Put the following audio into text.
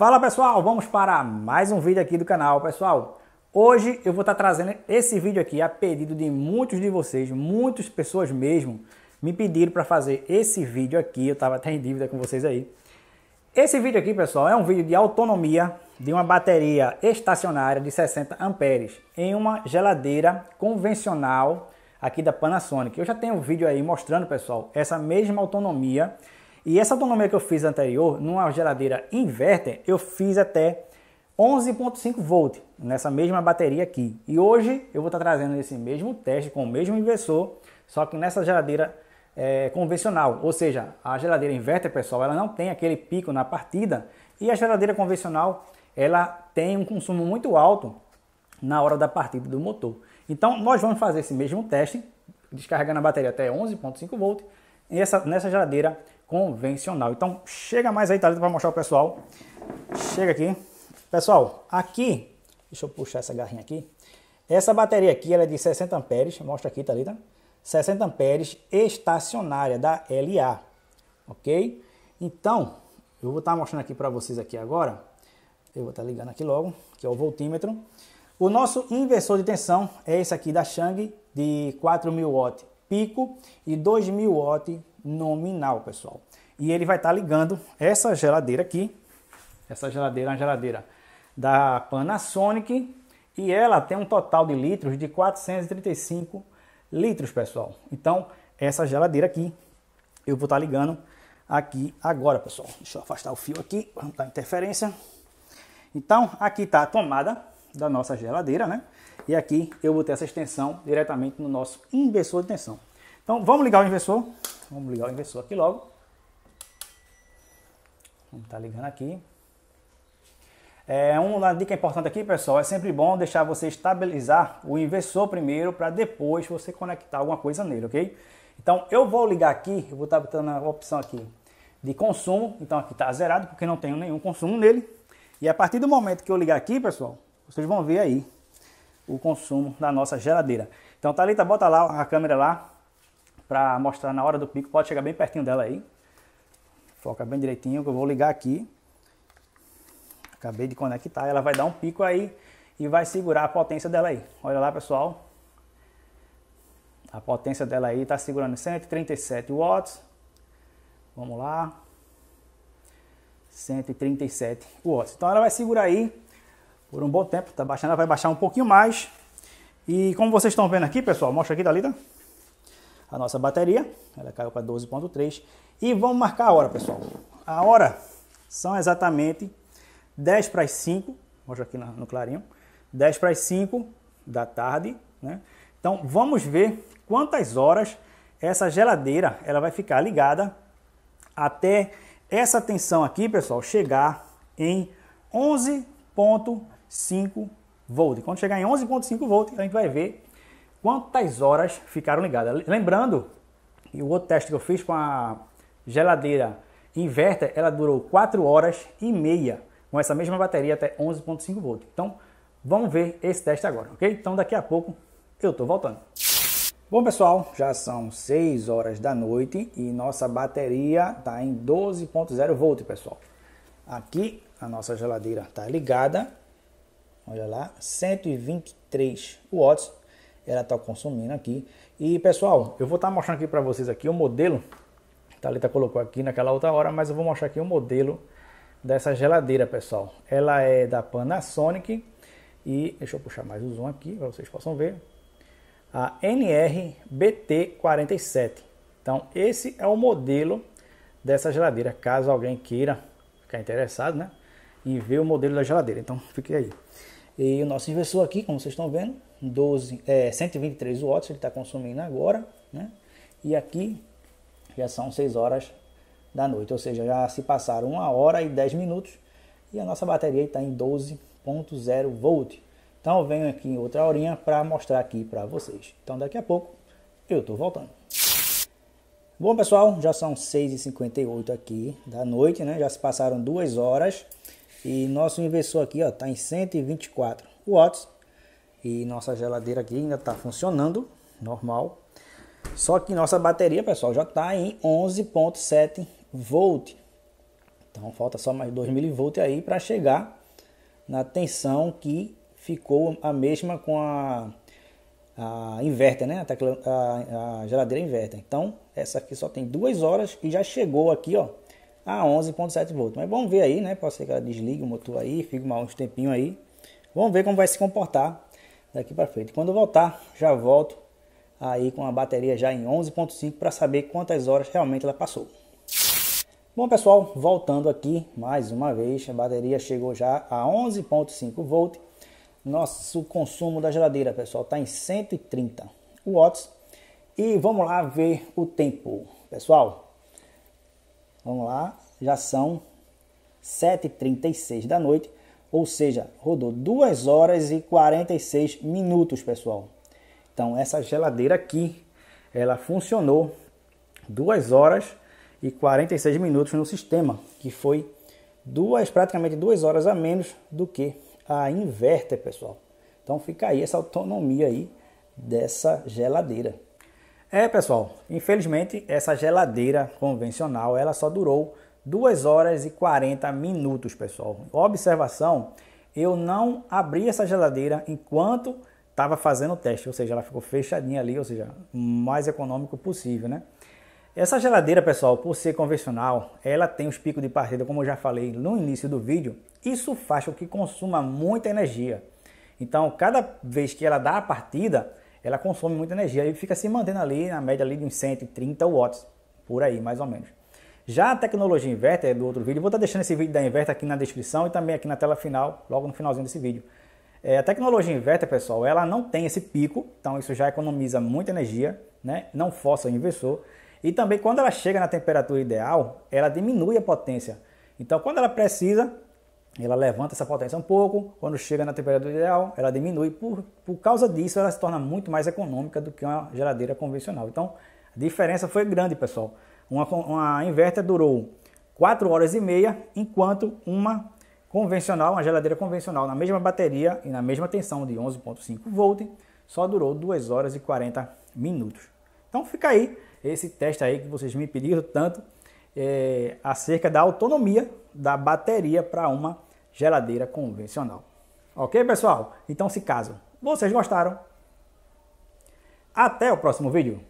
Fala pessoal, vamos para mais um vídeo aqui do canal. Pessoal, hoje eu vou estar trazendo esse vídeo aqui a pedido de muitos de vocês, muitas pessoas mesmo me pediram para fazer esse vídeo aqui. Eu estava até em dívida com vocês aí. Esse vídeo aqui, pessoal, é um vídeo de autonomia de uma bateria estacionária de 60 amperes em uma geladeira convencional aqui da Panasonic. Eu já tenho um vídeo aí mostrando, pessoal, essa mesma autonomia e essa autonomia que eu fiz anterior, numa geladeira inverter, eu fiz até 11.5 volt nessa mesma bateria aqui. E hoje eu vou estar trazendo esse mesmo teste com o mesmo inversor, só que nessa geladeira é, convencional. Ou seja, a geladeira inverter, pessoal, ela não tem aquele pico na partida e a geladeira convencional ela tem um consumo muito alto na hora da partida do motor. Então nós vamos fazer esse mesmo teste, descarregando a bateria até 11.5 volt nessa, nessa geladeira convencional. Então chega mais aí, para mostrar o pessoal. Chega aqui. Pessoal, aqui, deixa eu puxar essa garrinha aqui. Essa bateria aqui ela é de 60 amperes, mostra aqui, Thalita. 60 amperes estacionária da LA, ok? Então, eu vou estar tá mostrando aqui para vocês aqui agora. Eu vou estar tá ligando aqui logo, que é o voltímetro. O nosso inversor de tensão é esse aqui da Shang de 4.000 watts pico e 2000 watt nominal, pessoal. E ele vai estar tá ligando essa geladeira aqui. Essa geladeira é uma geladeira da Panasonic e ela tem um total de litros de 435 litros, pessoal. Então, essa geladeira aqui eu vou estar tá ligando aqui agora, pessoal. Deixa eu afastar o fio aqui para não dar interferência. Então, aqui está a tomada da nossa geladeira, né? E aqui eu botei essa extensão diretamente no nosso inversor de tensão. Então vamos ligar o inversor. Vamos ligar o inversor aqui logo. Vamos estar tá ligando aqui. É, uma dica é importante aqui, pessoal, é sempre bom deixar você estabilizar o inversor primeiro para depois você conectar alguma coisa nele, ok? Então eu vou ligar aqui, eu vou estar tá botando a opção aqui de consumo. Então aqui está zerado porque não tenho nenhum consumo nele. E a partir do momento que eu ligar aqui, pessoal, vocês vão ver aí o consumo da nossa geladeira. Então, Thalita, bota lá a câmera lá para mostrar na hora do pico. Pode chegar bem pertinho dela aí. Foca bem direitinho que eu vou ligar aqui. Acabei de conectar. Ela vai dar um pico aí e vai segurar a potência dela aí. Olha lá, pessoal. A potência dela aí está segurando 137 watts. Vamos lá. 137 watts. Então ela vai segurar aí por um bom tempo. está baixando, ela vai baixar um pouquinho mais. E como vocês estão vendo aqui, pessoal, mostra aqui, Dalida, tá tá? a nossa bateria. Ela caiu para 12.3. E vamos marcar a hora, pessoal. A hora são exatamente 10 para as 5, mostra aqui no clarinho, 10 para as 5 da tarde, né? Então vamos ver quantas horas essa geladeira ela vai ficar ligada até essa tensão aqui, pessoal, chegar em 11.3. 11,5 volt. Quando chegar em 11,5 volt, a gente vai ver quantas horas ficaram ligadas. Lembrando, que o outro teste que eu fiz com a geladeira inverter, ela durou 4 horas e meia com essa mesma bateria até 11,5 volt. Então, vamos ver esse teste agora, ok? Então, daqui a pouco eu estou voltando. Bom, pessoal, já são 6 horas da noite e nossa bateria está em 12,0 volt, pessoal. Aqui a nossa geladeira está ligada Olha lá, 123 watts ela está consumindo aqui. E pessoal, eu vou estar tá mostrando aqui para vocês aqui o modelo. A Thalita colocou aqui naquela outra hora, mas eu vou mostrar aqui o modelo dessa geladeira, pessoal. Ela é da Panasonic e deixa eu puxar mais o zoom aqui para vocês possam ver. A NRBT47. Então, esse é o modelo dessa geladeira, caso alguém queira ficar interessado, né? e ver o modelo da geladeira. Então, fique aí. E o nosso inversor aqui, como vocês estão vendo, 12, é, 123 watts, ele está consumindo agora, né? E aqui já são 6 horas da noite, ou seja, já se passaram 1 hora e 10 minutos e a nossa bateria está em 12.0 volt. Então eu venho aqui em outra horinha para mostrar aqui para vocês. Então daqui a pouco eu estou voltando. Bom pessoal, já são 6h58 aqui da noite, né? Já se passaram 2 horas e nosso inversor aqui ó tá em 124 watts. E nossa geladeira aqui ainda tá funcionando, normal. Só que nossa bateria, pessoal, já tá em 11.7 volt. Então falta só mais mil volt aí para chegar na tensão que ficou a mesma com a, a inverter, né? A, tecla, a, a geladeira inverter. Então essa aqui só tem duas horas e já chegou aqui, ó a 11.7 volts. Mas vamos ver aí, né? Pode ser que ela desligue o motor aí, fique mal uns tempinho aí. Vamos ver como vai se comportar daqui para frente. Quando voltar, já volto aí com a bateria já em 11.5 para saber quantas horas realmente ela passou. Bom pessoal, voltando aqui mais uma vez, a bateria chegou já a 11.5 volt. Nosso consumo da geladeira, pessoal, está em 130 watts. E vamos lá ver o tempo. Pessoal, Vamos lá, já são 7h36 da noite, ou seja, rodou 2 horas e 46 minutos, pessoal. Então, essa geladeira aqui, ela funcionou 2 horas e 46 minutos no sistema, que foi duas, praticamente 2 horas a menos do que a inverter, pessoal. Então, fica aí essa autonomia aí dessa geladeira. É, pessoal, infelizmente essa geladeira convencional, ela só durou 2 horas e 40 minutos, pessoal. Observação, eu não abri essa geladeira enquanto estava fazendo o teste, ou seja, ela ficou fechadinha ali, ou seja, mais econômico possível, né? Essa geladeira, pessoal, por ser convencional, ela tem os picos de partida, como eu já falei no início do vídeo, isso faz com que consuma muita energia. Então, cada vez que ela dá a partida, ela consome muita energia e fica se mantendo ali na média ali de uns 130 watts, por aí mais ou menos. Já a tecnologia inverter do outro vídeo, vou estar tá deixando esse vídeo da inverter aqui na descrição e também aqui na tela final, logo no finalzinho desse vídeo. É, a tecnologia inverter, pessoal, ela não tem esse pico, então isso já economiza muita energia, né? não força o inversor. E também quando ela chega na temperatura ideal, ela diminui a potência. Então quando ela precisa, ela levanta essa potência um pouco, quando chega na temperatura ideal, ela diminui. Por, por causa disso, ela se torna muito mais econômica do que uma geladeira convencional. Então, a diferença foi grande, pessoal. Uma, uma inverter durou 4 horas e meia, enquanto uma convencional, uma geladeira convencional, na mesma bateria e na mesma tensão de 11.5 volt, só durou 2 horas e 40 minutos. Então fica aí esse teste aí que vocês me pediram tanto é, acerca da autonomia da bateria para uma geladeira convencional. Ok, pessoal? Então, se caso vocês gostaram, até o próximo vídeo.